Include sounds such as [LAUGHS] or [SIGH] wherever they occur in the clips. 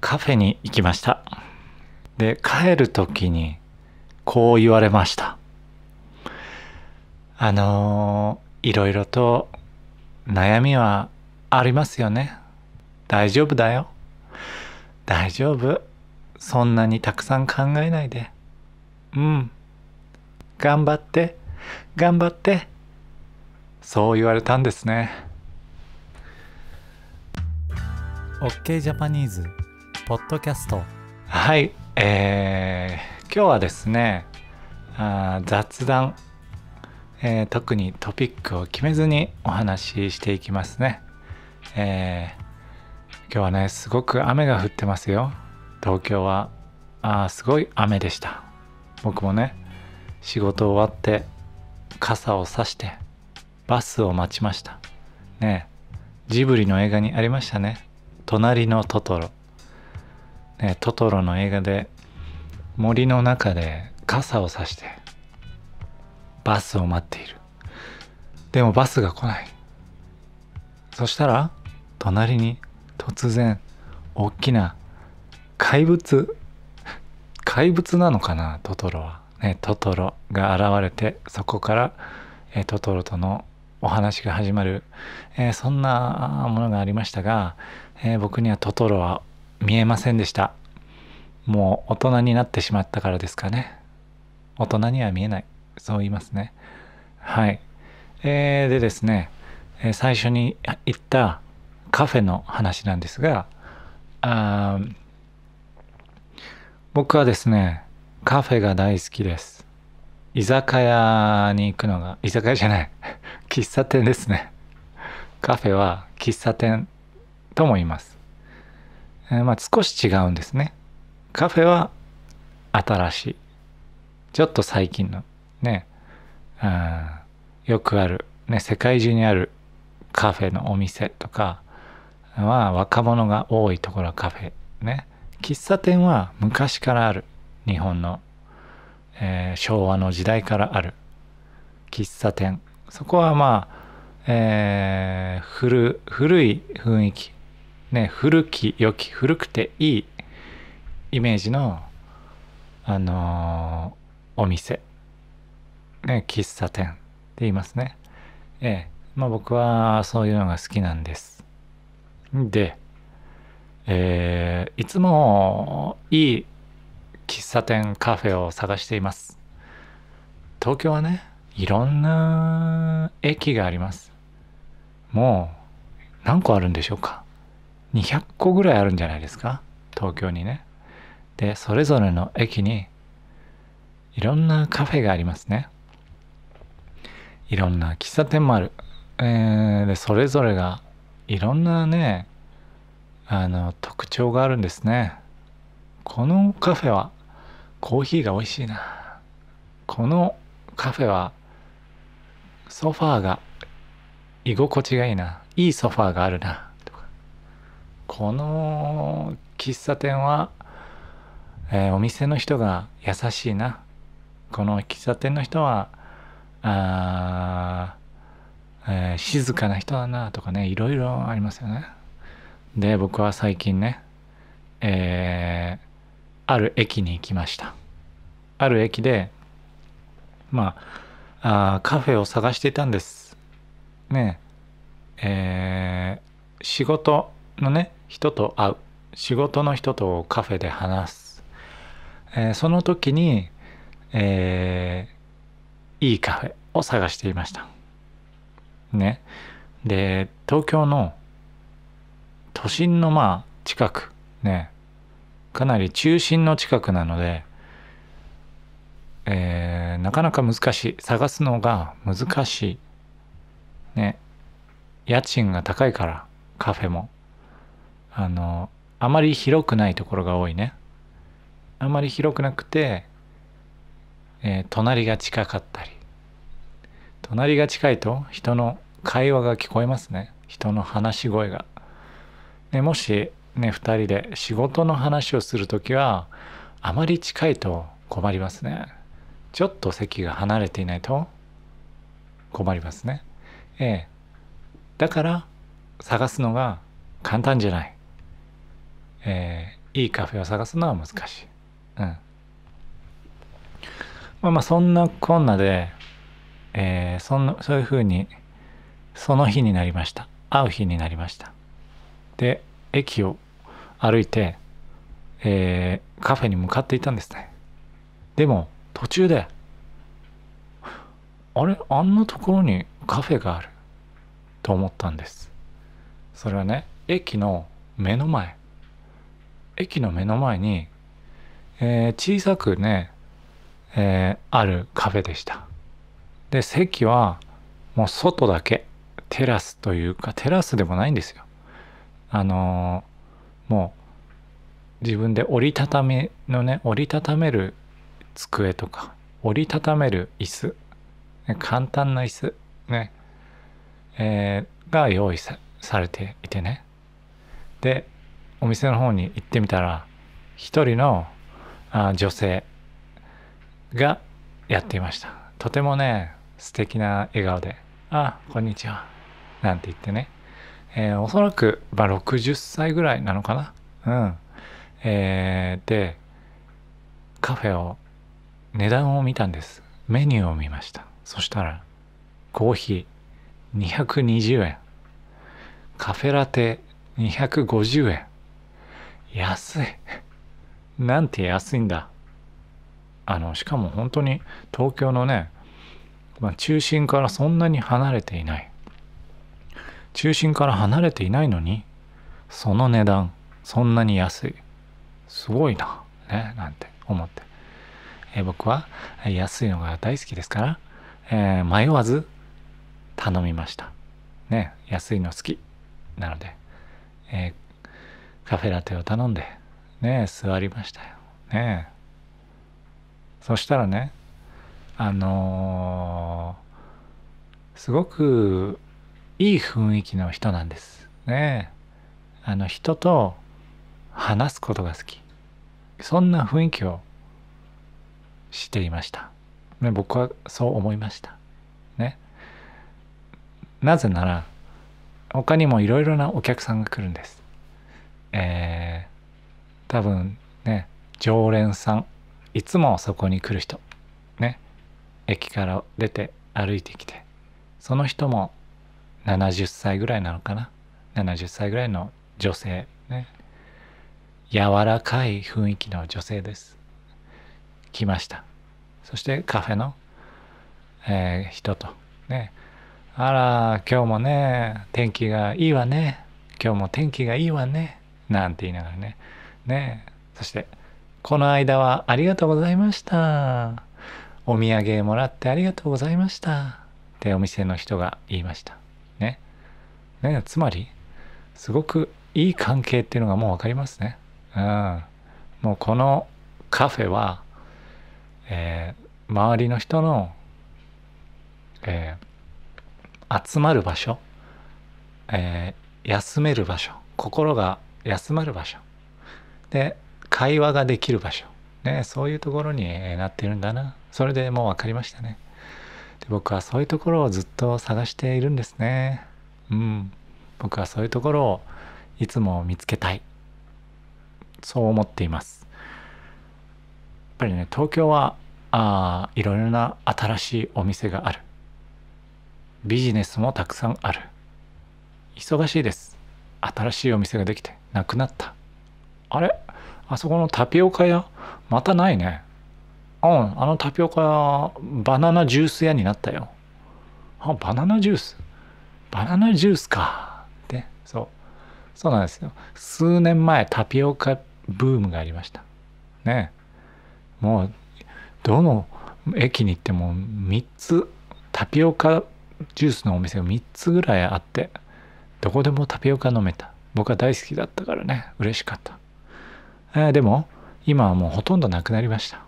カフェに行きましたで帰る時にこう言われましたあのー、いろいろと悩みはありますよね大丈夫だよ大丈夫そんなにたくさん考えないでうん頑張って頑張ってそう言われたんですね OK ジャパニーズポッドキャストはいえー、今日はですねあ雑談、えー、特にトピックを決めずにお話ししていきますねえー、今日はねすごく雨が降ってますよ東京はあすごい雨でした僕もね仕事終わって傘をさしてバスを待ちましたねジブリの映画にありましたね「隣のトトロ」ね、トトロの映画で森の中で傘を差してバスを待っているでもバスが来ないそしたら隣に突然大きな怪物怪物なのかなトトロは、ね、トトロが現れてそこからえトトロとのお話が始まる、えー、そんなものがありましたが、えー、僕にはトトロは見えませんでしたもう大人になってしまったからですかね大人には見えないそう言いますねはいえー、でですね最初に言ったカフェの話なんですがあ僕はですねカフェが大好きです居酒屋に行くのが居酒屋じゃない [LAUGHS] 喫茶店ですねカフェは喫茶店とも言いますまあ、少し違うんですね。カフェは新しい。ちょっと最近のね、よくある、ね、世界中にあるカフェのお店とかまあ、若者が多いところはカフェ。ね。喫茶店は昔からある。日本の、えー、昭和の時代からある喫茶店。そこはまあ、えー、古古い雰囲気ね、古き良き古くていいイメージの、あのー、お店、ね、喫茶店って言いますね。ええ。まあ僕はそういうのが好きなんです。で、えー、いつもいい喫茶店カフェを探しています。東京はね、いろんな駅があります。もう何個あるんでしょうか200個ぐらいあるんじゃないですか東京にねでそれぞれの駅にいろんなカフェがありますねいろんな喫茶店もある、えー、でそれぞれがいろんなねあの特徴があるんですねこのカフェはコーヒーが美味しいなこのカフェはソファーが居心地がいいないいソファーがあるなこの喫茶店は、えー、お店の人が優しいなこの喫茶店の人はあ、えー、静かな人だなとかねいろいろありますよねで僕は最近ね、えー、ある駅に行きましたある駅でまああカフェを探していたんですねえー、仕事のね人と会う仕事の人とカフェで話す、えー、その時に、えー、いいカフェを探していましたねで東京の都心のまあ近くねかなり中心の近くなので、えー、なかなか難しい探すのが難しいね家賃が高いからカフェもあのあまり広くないところが多いねあまり広くなくて、えー、隣が近かったり隣が近いと人の会話が聞こえますね人の話し声が、ね、もしね2人で仕事の話をする時はあまり近いと困りますねちょっと席が離れていないと困りますねええだから探すのが簡単じゃないえー、いいカフェを探すのは難しい。うん。まあまあ、そんなこんなで、えー、そんな、そういうふうに、その日になりました。会う日になりました。で、駅を歩いて、えー、カフェに向かっていたんですね。でも、途中で、あれあんなところにカフェがあると思ったんです。それはね、駅の目の前、駅の目の前に、えー、小さくね、えー、あるカフェでした。で、席はもう外だけ、テラスというか、テラスでもないんですよ。あのー、もう自分で折りたたみのね、折りたためる机とか、折りたためる椅子、ね、簡単な椅子、ね、えー、が用意されていてね。で、お店の方に行ってみたら一人のあ女性がやっていましたとてもね素敵な笑顔で「あこんにちは」なんて言ってね、えー、おそらく、まあ、60歳ぐらいなのかなうん、えー、でカフェを値段を見たんですメニューを見ましたそしたらコーヒー220円カフェラテ250円安いなんて安いんだあのしかも本当に東京のね、まあ、中心からそんなに離れていない中心から離れていないのにその値段そんなに安いすごいなねなんて思って、え僕は安いのが大好きですから、えー、迷わず頼みましたね安いの好きなので、えーカフェラテを頼んでね座りましたよねそしたらねあのー、すごくいい雰囲気の人なんですねあの人と話すことが好きそんな雰囲気をしていました、ね、僕はそう思いましたねなぜなら他にもいろいろなお客さんが来るんですえー、多分ね常連さんいつもそこに来る人ね駅から出て歩いてきてその人も70歳ぐらいなのかな70歳ぐらいの女性ね柔らかい雰囲気の女性です来ましたそしてカフェの、えー、人とねあら今日もね天気がいいわね今日も天気がいいわねなんて言いながらね。ねそして、この間はありがとうございました。お土産もらってありがとうございました。ってお店の人が言いました。ね。ねつまり、すごくいい関係っていうのがもう分かりますね。うん。もうこのカフェは、えー、周りの人の、えー、集まる場所、えー、休める場所、心が休まる場所で会話ができる場所、ね、そういうところになってるんだなそれでもう分かりましたねで僕はそういうところをずっと探しているんですねうん僕はそういうところをいつも見つけたいそう思っていますやっぱりね東京はあいろいろな新しいお店があるビジネスもたくさんある忙しいです新しいお店ができてなくなったあれあそこのタピオカ屋またないねうんあのタピオカ屋バナナジュース屋になったよあバナナジュースバナナジュースかってそうそうなんですよ数年前タピオカブームがありましたねもうどの駅に行っても3つタピオカジュースのお店が3つぐらいあってどこでもタピオカ飲めた僕は大好きだったからね嬉しかった、えー、でも今はもうほとんどなくなりました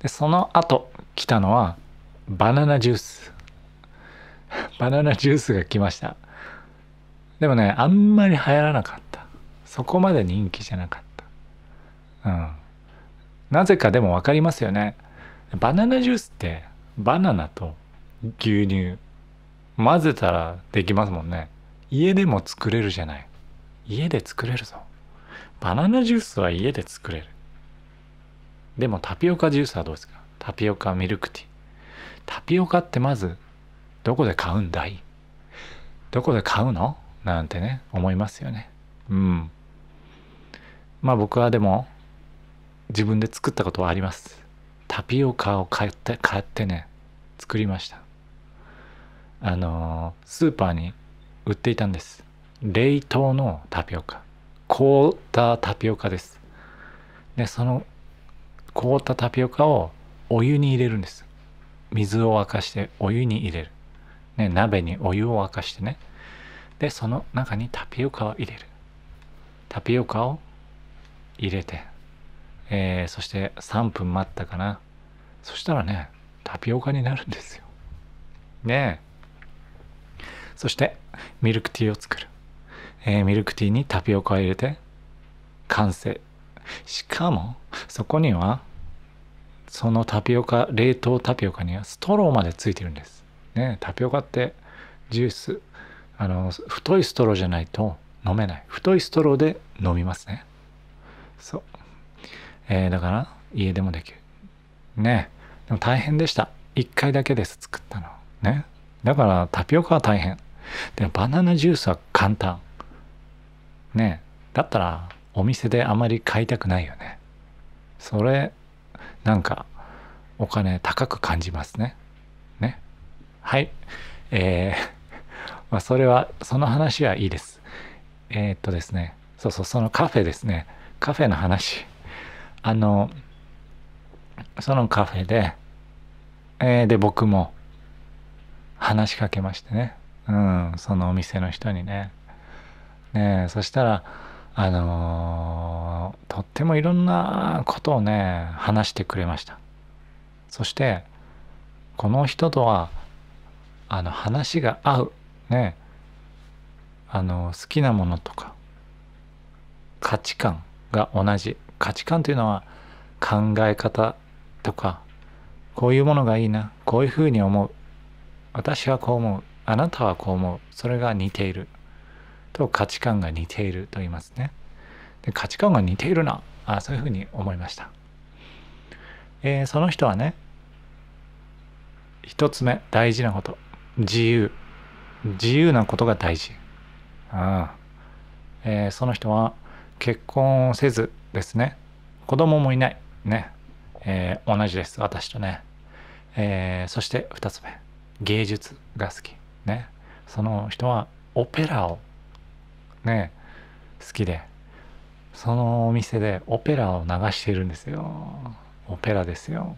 でその後来たのはバナナジュース [LAUGHS] バナナジュースが来ましたでもねあんまり流行らなかったそこまで人気じゃなかったうんなぜかでも分かりますよねバナナジュースってバナナと牛乳混ぜたらできますもんね家でも作れるじゃない家で作れるぞバナナジュースは家で作れるでもタピオカジュースはどうですかタピオカミルクティータピオカってまずどこで買うんだいどこで買うのなんてね思いますよねうんまあ僕はでも自分で作ったことはありますタピオカを買って買ってね作りましたあのスーパーに売っていたんです冷凍のタピオカ凍ったタピオカですでその凍ったタピオカをお湯に入れるんです水を沸かしてお湯に入れる、ね、鍋にお湯を沸かしてねでその中にタピオカを入れるタピオカを入れて、えー、そして3分待ったかなそしたらねタピオカになるんですよねそしてミルクティーを作る、えー、ミルクティーにタピオカを入れて完成しかもそこにはそのタピオカ冷凍タピオカにはストローまでついてるんです、ね、タピオカってジュースあの太いストローじゃないと飲めない太いストローで飲みますねそう、えー、だから家でもできるねでも大変でした1回だけです作ったのねだからタピオカは大変でバナナジュースは簡単ねだったらお店であまり買いたくないよねそれなんかお金高く感じますねねはいえー、[LAUGHS] まあそれはその話はいいですえー、っとですねそうそうそのカフェですねカフェの話あのそのカフェで、えー、で僕も話しかけましてねうん、そのお店の人にね。ねそしたら、あのー、とってもいろんなことをね、話してくれました。そして、この人とは、あの、話が合う。ね。あの、好きなものとか、価値観が同じ。価値観というのは考え方とか、こういうものがいいな。こういうふうに思う。私はこう思う。あなたはこう思うそれが似ていると価値観が似ていると言いますねで価値観が似ているなあそういうふうに思いました、えー、その人はね一つ目大事なこと自由自由なことが大事あえー、その人は結婚をせずですね子供もいないね、えー、同じです私とね、えー、そして2つ目芸術が好きねその人はオペラをね好きでそのお店でオペラを流しているんですよオペラですよ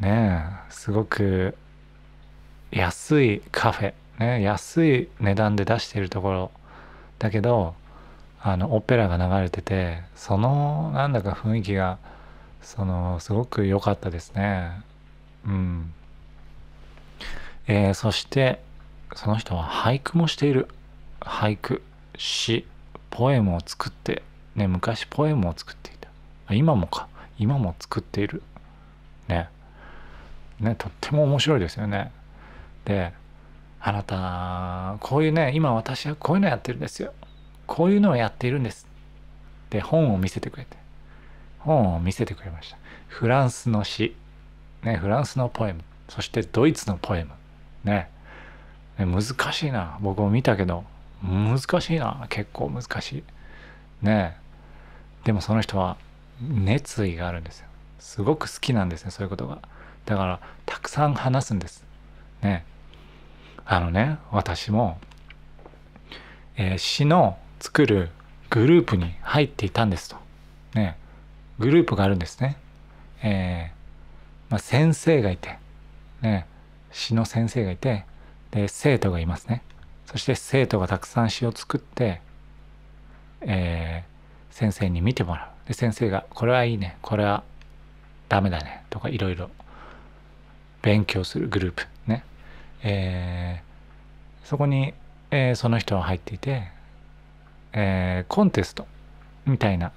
ねすごく安いカフェ、ね、安い値段で出しているところだけどあのオペラが流れててそのなんだか雰囲気がそのすごく良かったですねうんえー、そしてその人は俳句もしている。俳句、詩、ポエムを作って、ね、昔ポエムを作っていた。今もか。今も作っている。ね。ね、とっても面白いですよね。で、あなた、こういうね、今私はこういうのやってるんですよ。こういうのをやっているんです。で、本を見せてくれて。本を見せてくれました。フランスの詩、ね、フランスのポエム、そしてドイツのポエム、ね、難しいな僕も見たけど難しいな結構難しいねえでもその人は熱意があるんですよすごく好きなんですねそういうことがだからたくさん話すんですねあのね私も、えー、詩の作るグループに入っていたんですとねグループがあるんですねえー、まあ、先生がいてね詩の先生がいてで生徒がいますねそして生徒がたくさん詩を作って、えー、先生に見てもらうで先生が「これはいいねこれはダメだね」とかいろいろ勉強するグループね、えー、そこに、えー、その人は入っていて、えコンテストみたいな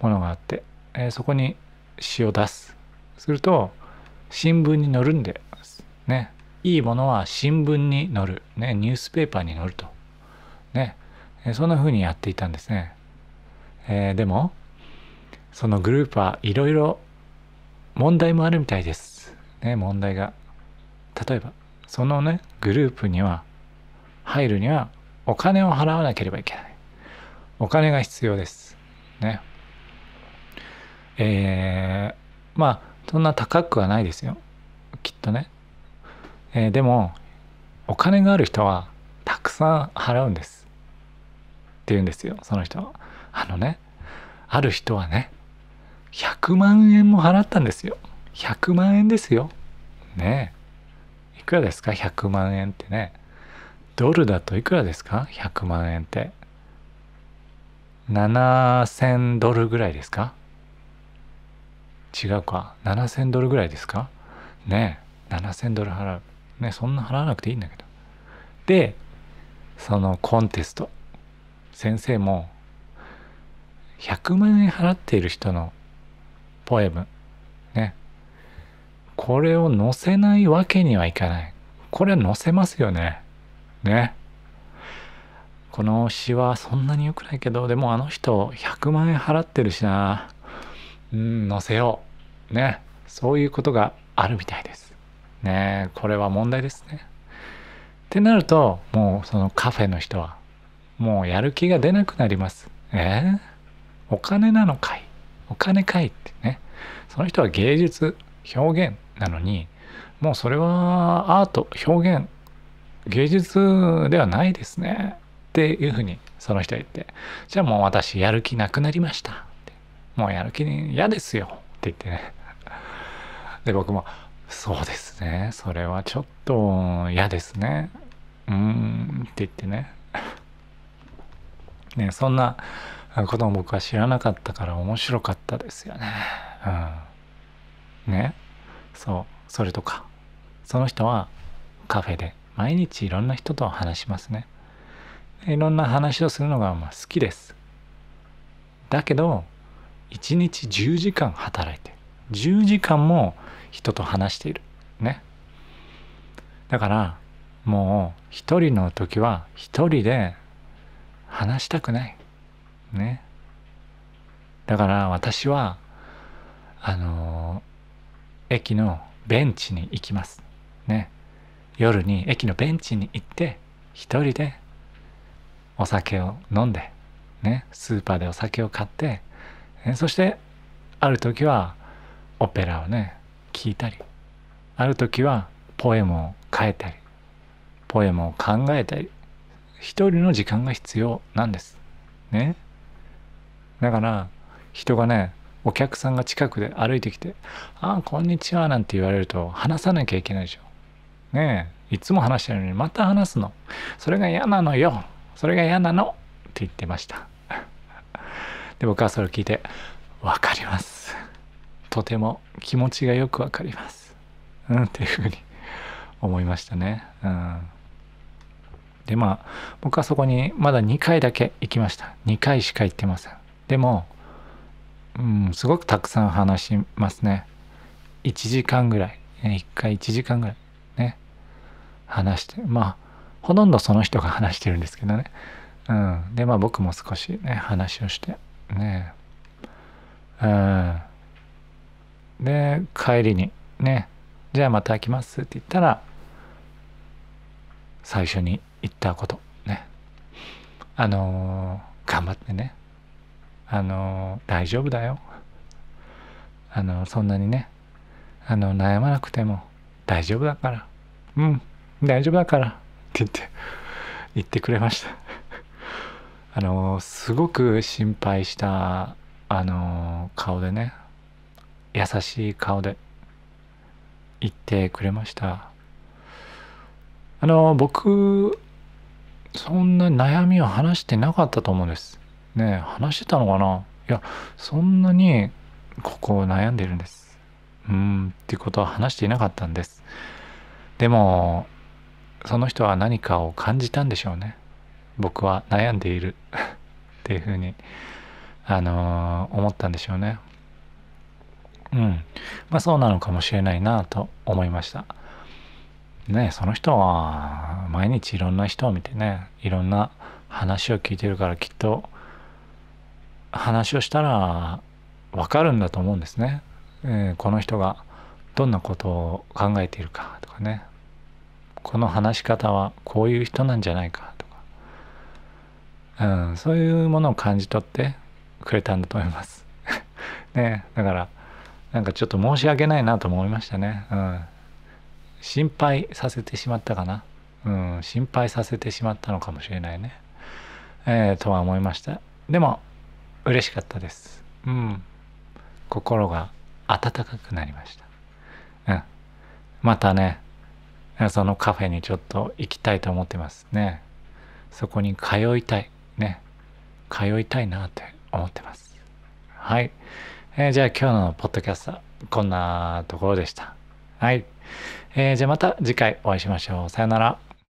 ものがあって、えそこに詩を出すすると新聞に載るんですねいいものは新聞に載る、ね、ニュースペーパーに載ると、ね、そんな風にやっていたんですね、えー、でもそのグループはいろいろ問題もあるみたいです、ね、問題が例えばそのねグループには入るにはお金を払わなければいけないお金が必要ですねえー、まあそんな高くはないですよきっとねえー、でもお金がある人はたくさん払うんですって言うんですよその人はあのねある人はね100万円も払ったんですよ100万円ですよねえいくらですか100万円ってねドルだといくらですか100万円って7000ドルぐらいですか違うか7000ドルぐらいですかねえ7000ドル払うね、そんな払わなくていいんだけど。で、そのコンテスト。先生も、100万円払っている人のポエム。ね。これを載せないわけにはいかない。これは載せますよね。ね。この詩はそんなに良くないけど、でもあの人100万円払ってるしな。うん、載せよう。ね。そういうことがあるみたいです。ねこれは問題ですね。ってなるともうそのカフェの人はもうやる気が出なくなります。えー、お金なのかいお金かいってねその人は芸術表現なのにもうそれはアート表現芸術ではないですねっていうふうにその人は言ってじゃあもう私やる気なくなりましたってもうやる気嫌ですよって言ってねで僕もそうですねそれはちょっと嫌ですねうんって言ってね [LAUGHS] ねそんなことも僕は知らなかったから面白かったですよねうんねそうそれとかその人はカフェで毎日いろんな人と話しますねいろんな話をするのがま好きですだけど1日10時間働いて10時間も人と話しているねだからもう一人の時は一人で話したくないねだから私はあの駅のベンチに行きますね夜に駅のベンチに行って一人でお酒を飲んで、ね、スーパーでお酒を買って、ね、そしてある時はオペラをね聞いたりある時はポエムを書いたりポエムを考えたり一人の時間が必要なんです。ね。だから人がねお客さんが近くで歩いてきて「ああこんにちは」なんて言われると話さなきゃいけないでしょ。ねえいつも話してるのにまた話すの。それが嫌なのよ。それが嫌なのって言ってました。[LAUGHS] で僕はそれを聞いて「分かります」とても気持ちがよくわかります。うん、っていうふうに思いましたね。うん、でまあ僕はそこにまだ2回だけ行きました。2回しか行ってません。でも、うん、すごくたくさん話しますね。1時間ぐらい。1回1時間ぐらいね。話して。まあほとんどその人が話してるんですけどね。うん、でまあ僕も少しね話をしてね。うんで帰りにねじゃあまた来ますって言ったら最初に言ったことねあのー、頑張ってねあのー、大丈夫だよあのー、そんなにねあの悩まなくても大丈夫だからうん大丈夫だからって言って言ってくれましたあのすごく心配したあの顔でね優しい顔で言ってくれましたあの僕そんな悩みを話してなかったと思うんですね話してたのかないやそんなにここを悩んでるんですうんっていうことは話していなかったんですでもその人は何かを感じたんでしょうね僕は悩んでいる [LAUGHS] っていうふうにあのー、思ったんでしょうねうん。まあそうなのかもしれないなと思いました。ねその人は毎日いろんな人を見てね、いろんな話を聞いてるからきっと話をしたらわかるんだと思うんですね。えー、この人がどんなことを考えているかとかね。この話し方はこういう人なんじゃないかとか。うん、そういうものを感じ取ってくれたんだと思います。[LAUGHS] ねだからなんかちょっと申し訳ないなと思いましたね。うん、心配させてしまったかな。うん、心配させてしまったのかもしれないね。えー、とは思いました。でも、嬉しかったです。うん。心が温かくなりました。うん。またね、そのカフェにちょっと行きたいと思ってますね。そこに通いたい。ね。通いたいなって思ってます。はい。えー、じゃあ今日のポッドキャスト、こんなところでした。はい。えー、じゃあまた次回お会いしましょう。さよなら。